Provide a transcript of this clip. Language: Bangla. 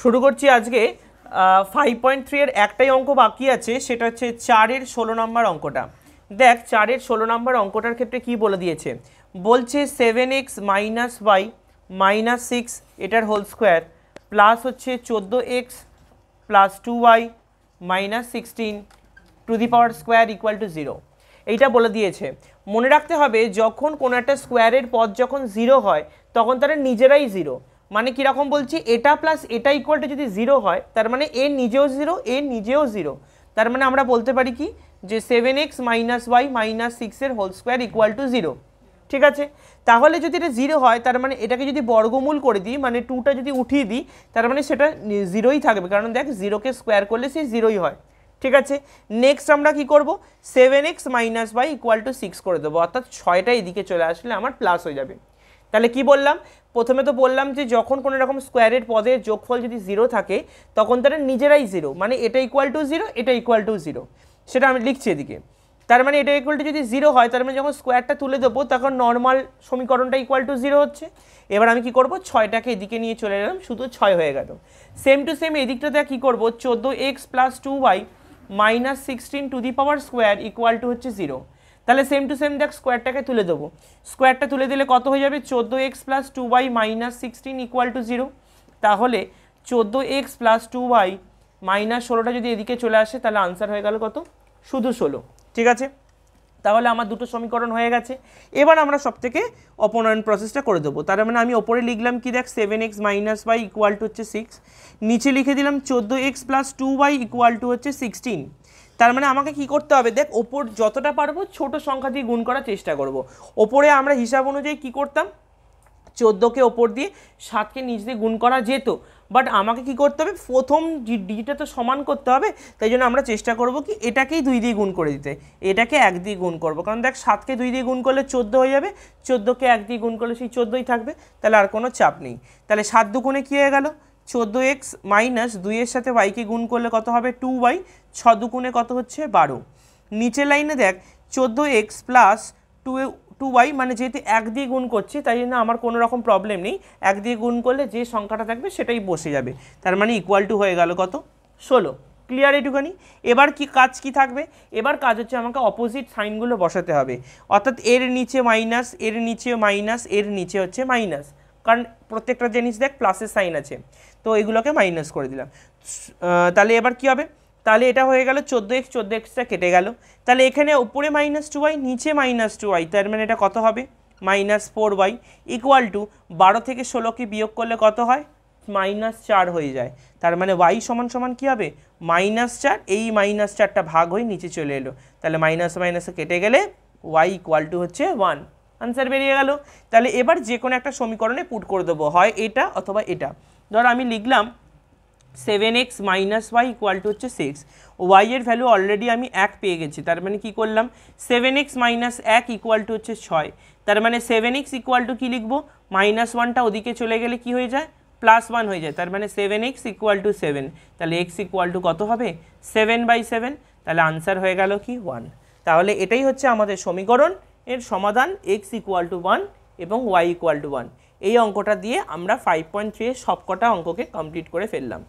শুরু করছি আজকে ফাইভ পয়েন্ট থ্রি এর একটাই অঙ্ক বাকি আছে সেটা হচ্ছে চারের ষোলো নম্বর অঙ্কটা দেখ চারের ষোলো নম্বর অঙ্কটার ক্ষেত্রে কি বলে দিয়েছে বলছে seven x minus y minus six এটার হোল স্কোয়ার প্লাস হচ্ছে চোদ্দো x plus two y minus sixteen to the power square equal to zero এইটা বলে দিয়েছে মনে রাখতে হবে যখন কোনো একটা স্কোয়ারের পদ যখন জিরো হয় তখন তারা নিজেরাই জিরো মানে কীরকম বলছি এটা প্লাস এটা ইকুয়ালটা যদি জিরো হয় তার মানে এ নিজেও জিরো এ নিজেও জিরো তার মানে আমরা বলতে পারি কি যে seven x minus y minus সিক্সের whole square equal to zero ঠিক আছে তাহলে যদি এটা জিরো হয় তার মানে এটাকে যদি বর্গমূল করে দিই মানে টুটা যদি উঠিয়ে দিই তার মানে সেটা জিরোই থাকবে কারণ দেখ জিরোকে স্কোয়ার করলে সে জিরোই হয় ঠিক আছে নেক্সট আমরা কি করব seven x minus y equal to six করে দেবো অর্থাৎ ছয়টা এদিকে চলে আসলে আমার প্লাস হয়ে যাবে তাহলে কি বললাম প্রথমে তো বললাম যে যখন কোনো রকম স্কোয়ারের পদের যোগফল যদি জিরো থাকে তখন তারা নিজেরাই জিরো মানে এটা ইকুয়াল টু জিরো এটা ইকুয়াল টু জিরো সেটা আমি লিখছি এদিকে তার মানে এটা ইকুয়াল টু যদি জিরো হয় তার মানে যখন স্কোয়ারটা তুলে দেবো তখন নর্মাল সমীকরণটা ইকুয়াল টু জিরো হচ্ছে এবার আমি কি করব ছয়টাকে এদিকে নিয়ে চলে গেলাম শুধু ছয় হয়ে গেল সেম টু সেম এদিকটাতে কী করবো চোদ্দো x plus two y minus sixteen to the power square equal to হচ্ছে জিরো তাহলে সেম টু সেম দেখ স্কোয়ারটাকে তুলে দেবো স্কোয়ারটা তুলে দিলে কত হয়ে যাবে চোদ্দো x plus two y minus sixteen equal to zero তাহলে চোদ্দো x plus two y minus ষোলোটা যদি এদিকে চলে আসে তাহলে আনসার হয়ে গেল কত শুধু ষোলো ঠিক আছে তাহলে আমার দুটো সমীকরণ হয়ে গেছে এবার আমরা সব থেকে অপনয়ন প্রসেসটা করে দেবো তার মানে আমি ওপরে লিখলাম কি দেখ seven x minus y equal to হচ্ছে সিক্স নিচে লিখে দিলাম চোদ্দো x plus two y equal to হচ্ছে সিক্সটিন তার মানে আমাকে কি করতে হবে দেখ ওপর যতটা পারবো ছোট সংখ্যা দিয়ে গুণ করার চেষ্টা করব। ওপরে আমরা হিসাব অনুযায়ী কি করতাম চোদ্দোকে ওপর দিয়ে সাতকে নিচ দিয়ে গুণ করা যেত বাট আমাকে কি করতে হবে প্রথম ডিজিটটা তো সমান করতে হবে তাই জন্য আমরা চেষ্টা করব কি এটাকেই দুই দিয়ে গুণ করে দিতে এটাকে এক দিয়ে গুণ করব কারণ দেখ সাতকে দুই দিয়ে গুণ করলে চোদ্দো হয়ে যাবে চোদ্দোকে এক দিয়ে গুণ করলে সেই চোদ্দোই থাকবে তাহলে আর কোনো চাপ নেই তাহলে সাত দুগুণে কী হয়ে গেল চোদ্দো এক্স মাইনাস দুইয়ের সাথে ওয়াইকে গুণ করলে কত হবে টু ওয়াই ছ দুগুণে কত হচ্ছে বারো নিচের লাইনে দেখ চোদ্দো x plus two two y মানে যেহেতু এক দিয়ে গুণ করছি তাই জন্য আমার কোনো রকম প্রবলেম নেই এক দিয়ে গুণ করলে যে সংখ্যাটা থাকবে সেটাই বসে যাবে তার মানে ইকুয়াল টু হয়ে গেল কত ষোলো ক্লিয়ার এটুখানি এবার কি কাজ কি থাকবে এবার কাজ হচ্ছে আমাকে অপোজিট সাইনগুলো বসাতে হবে অর্থাৎ এর নিচে মাইনাস এর নিচে মাইনাস এর নিচে হচ্ছে মাইনাস কারণ প্রত্যেকটা জিনিস দেখ প্লাসের সাইন আছে তো এগুলোকে মাইনাস করে দিলাম তাহলে এবার কি হবে তাহলে এটা হয়ে গেল চোদ্দো এক্স চোদ্দো এক্সটা কেটে গেল তাহলে এখানে উপরে মাইনাস টু ওয়াই নিচে মাইনাস টু ওয়াই তার মানে এটা কত হবে minus four y equal to বারো থেকে ষোলোকে বিয়োগ করলে কত হয় মাইনাস চার হয়ে যায় তার মানে ওয়াই সমান সমান কী হবে মাইনাস চার এই মাইনাস চারটা ভাগ হয়ে নিচে চলে এলো তাহলে মাইনাস মাইনাসে কেটে গেলে ওয়াই ইকুয়াল টু হচ্ছে ওয়ান আনসার বেরিয়ে গেল তাহলে এবার যে কোনো একটা সমীকরণে পুট করে দেবো হয় এটা অথবা এটা ধর আমি লিখলাম seven x minus y equal to হচ্ছে সিক্স ওয়াইয়ের ভ্যালু অলরেডি আমি এক পেয়ে গেছি তার মানে কি করলাম সেভেন এক্স মাইনাস এক ইকুয়াল টু হচ্ছে ছয় তার মানে সেভেন এক্স ইকুয়াল টু কী লিখবো মাইনাস ওয়ানটা ওদিকে চলে গেলে কি হয়ে যায় প্লাস ওয়ান হয়ে যায় তার মানে seven x equal to seven তাহলে এক্স ইকুয়াল টু কত হবে সেভেন বাই সেভেন তাহলে আনসার হয়ে গেল কি ওয়ান তাহলে এটাই হচ্ছে আমাদের সমীকরণ এর সমাধান এক্স ইকুয়াল টু ওয়ান এবং ওয়াই ইকুয়াল টু ওয়ান এই অঙ্কটা দিয়ে আমরা ফাইভ পয়েন্ট থ্রি সবকটা অঙ্ককে কমপ্লিট করে ফেললাম